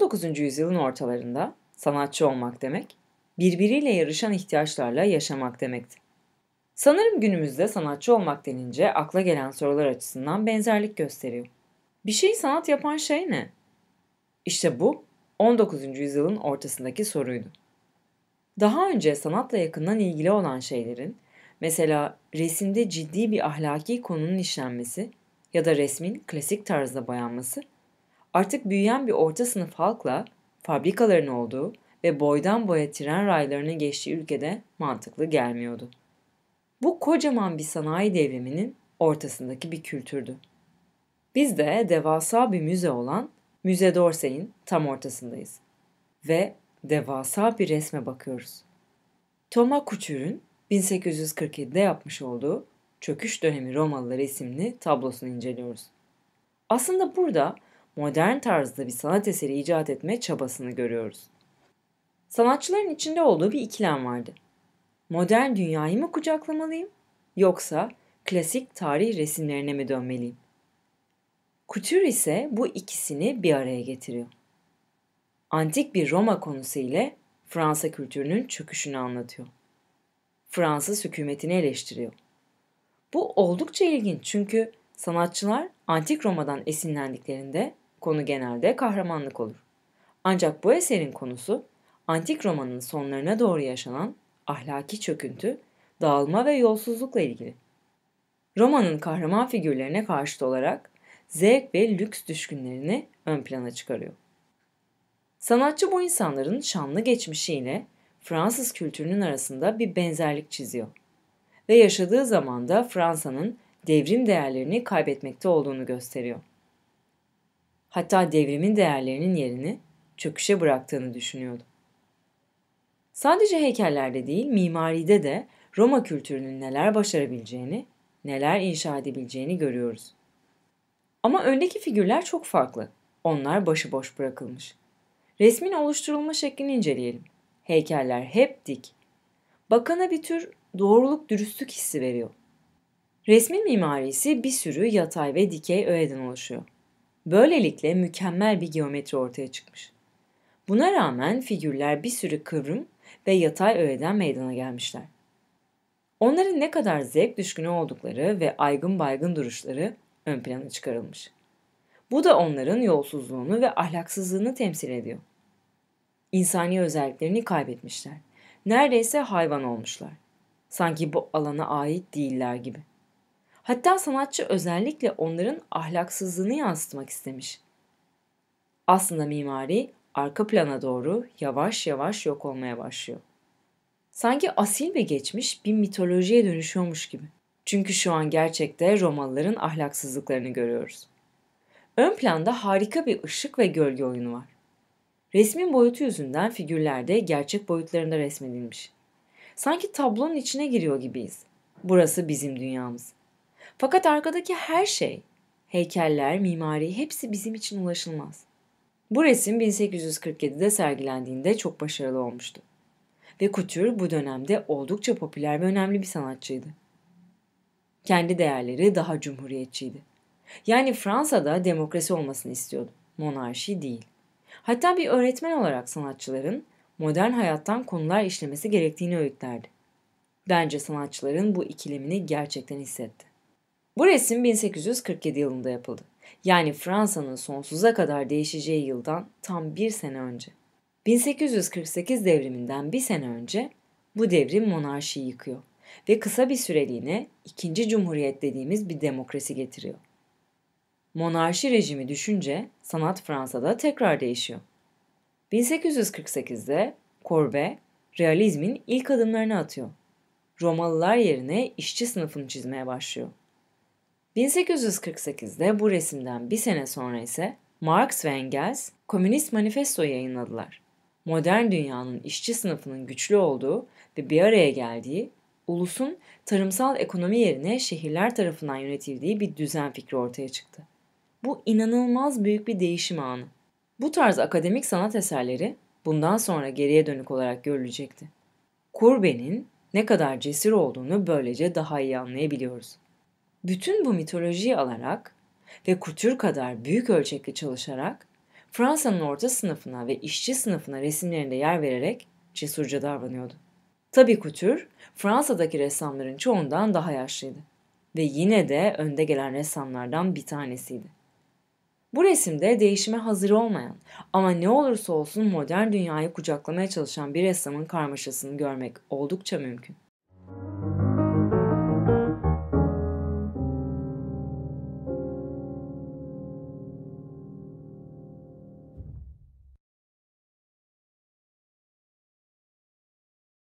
19. yüzyılın ortalarında sanatçı olmak demek, birbiriyle yarışan ihtiyaçlarla yaşamak demekti. Sanırım günümüzde sanatçı olmak denince akla gelen sorular açısından benzerlik gösteriyor. Bir şeyi sanat yapan şey ne? İşte bu 19. yüzyılın ortasındaki soruydu. Daha önce sanatla yakından ilgili olan şeylerin, mesela resimde ciddi bir ahlaki konunun işlenmesi ya da resmin klasik tarzda boyanması Artık büyüyen bir orta sınıf halkla fabrikaların olduğu ve boydan boya tren raylarının geçtiği ülkede mantıklı gelmiyordu. Bu kocaman bir sanayi devriminin ortasındaki bir kültürdü. Biz de devasa bir müze olan Müze d'Orsay'in tam ortasındayız. Ve devasa bir resme bakıyoruz. Thomas Couture'ün 1847'de yapmış olduğu Çöküş Dönemi Romalıları isimli tablosunu inceliyoruz. Aslında burada modern tarzda bir sanat eseri icat etme çabasını görüyoruz. Sanatçıların içinde olduğu bir ikilem vardı. Modern dünyayı mı kucaklamalıyım yoksa klasik tarih resimlerine mi dönmeliyim? Kutür ise bu ikisini bir araya getiriyor. Antik bir Roma konusu ile Fransa kültürünün çöküşünü anlatıyor. Fransız hükümetini eleştiriyor. Bu oldukça ilginç çünkü sanatçılar antik Roma'dan esinlendiklerinde Konu genelde kahramanlık olur. Ancak bu eserin konusu antik romanın sonlarına doğru yaşanan ahlaki çöküntü, dağılma ve yolsuzlukla ilgili. Romanın kahraman figürlerine karşıt olarak zevk ve lüks düşkünlerini ön plana çıkarıyor. Sanatçı bu insanların şanlı geçmişiyle Fransız kültürünün arasında bir benzerlik çiziyor. Ve yaşadığı zamanda Fransa'nın devrim değerlerini kaybetmekte olduğunu gösteriyor hatta devrimin değerlerinin yerini çöküşe bıraktığını düşünüyordum. Sadece heykellerde değil, mimaride de Roma kültürünün neler başarabileceğini, neler inşa edebileceğini görüyoruz. Ama öndeki figürler çok farklı. Onlar başıboş bırakılmış. Resmin oluşturulma şeklini inceleyelim. Heykeller hep dik. Bakana bir tür doğruluk dürüstlük hissi veriyor. Resmin mimarisi bir sürü yatay ve dikey öğeden oluşuyor. Böylelikle mükemmel bir geometri ortaya çıkmış. Buna rağmen figürler bir sürü kıvrım ve yatay öğeden meydana gelmişler. Onların ne kadar zevk düşkünü oldukları ve aygın baygın duruşları ön plana çıkarılmış. Bu da onların yolsuzluğunu ve ahlaksızlığını temsil ediyor. İnsani özelliklerini kaybetmişler. Neredeyse hayvan olmuşlar. Sanki bu alana ait değiller gibi.'' Hatta sanatçı özellikle onların ahlaksızlığını yansıtmak istemiş. Aslında mimari arka plana doğru yavaş yavaş yok olmaya başlıyor. Sanki asil ve geçmiş bir mitolojiye dönüşüyormuş gibi. Çünkü şu an gerçekte Romalıların ahlaksızlıklarını görüyoruz. Ön planda harika bir ışık ve gölge oyunu var. Resmin boyutu yüzünden figürler de gerçek boyutlarında resmedilmiş. Sanki tablonun içine giriyor gibiyiz. Burası bizim dünyamız. Fakat arkadaki her şey, heykeller, mimari hepsi bizim için ulaşılmaz. Bu resim 1847'de sergilendiğinde çok başarılı olmuştu. Ve Couture bu dönemde oldukça popüler ve önemli bir sanatçıydı. Kendi değerleri daha cumhuriyetçiydi. Yani Fransa'da demokrasi olmasını istiyordu, monarşi değil. Hatta bir öğretmen olarak sanatçıların modern hayattan konular işlemesi gerektiğini öğütlerdi. Bence sanatçıların bu ikilemini gerçekten hissetti. Bu resim 1847 yılında yapıldı. Yani Fransa'nın sonsuza kadar değişeceği yıldan tam bir sene önce. 1848 devriminden bir sene önce bu devrim monarşiyi yıkıyor ve kısa bir süreliğine ikinci cumhuriyet dediğimiz bir demokrasi getiriyor. Monarşi rejimi düşünce sanat Fransa'da tekrar değişiyor. 1848'de Corbe realizmin ilk adımlarını atıyor. Romalılar yerine işçi sınıfını çizmeye başlıyor. 1848'de bu resimden bir sene sonra ise Marx ve Engels Komünist Manifesto yayınladılar. Modern dünyanın işçi sınıfının güçlü olduğu ve bir araya geldiği, ulusun tarımsal ekonomi yerine şehirler tarafından yönetildiği bir düzen fikri ortaya çıktı. Bu inanılmaz büyük bir değişim anı. Bu tarz akademik sanat eserleri bundan sonra geriye dönük olarak görülecekti. Kurbe'nin ne kadar cesur olduğunu böylece daha iyi anlayabiliyoruz bütün bu mitolojiyi alarak ve kutür kadar büyük ölçekli çalışarak Fransa'nın orta sınıfına ve işçi sınıfına resimlerinde yer vererek cesurca davranıyordu. Tabii Couture, Fransa'daki ressamların çoğundan daha yaşlıydı ve yine de önde gelen ressamlardan bir tanesiydi. Bu resimde değişime hazır olmayan ama ne olursa olsun modern dünyayı kucaklamaya çalışan bir ressamın karmaşasını görmek oldukça mümkün.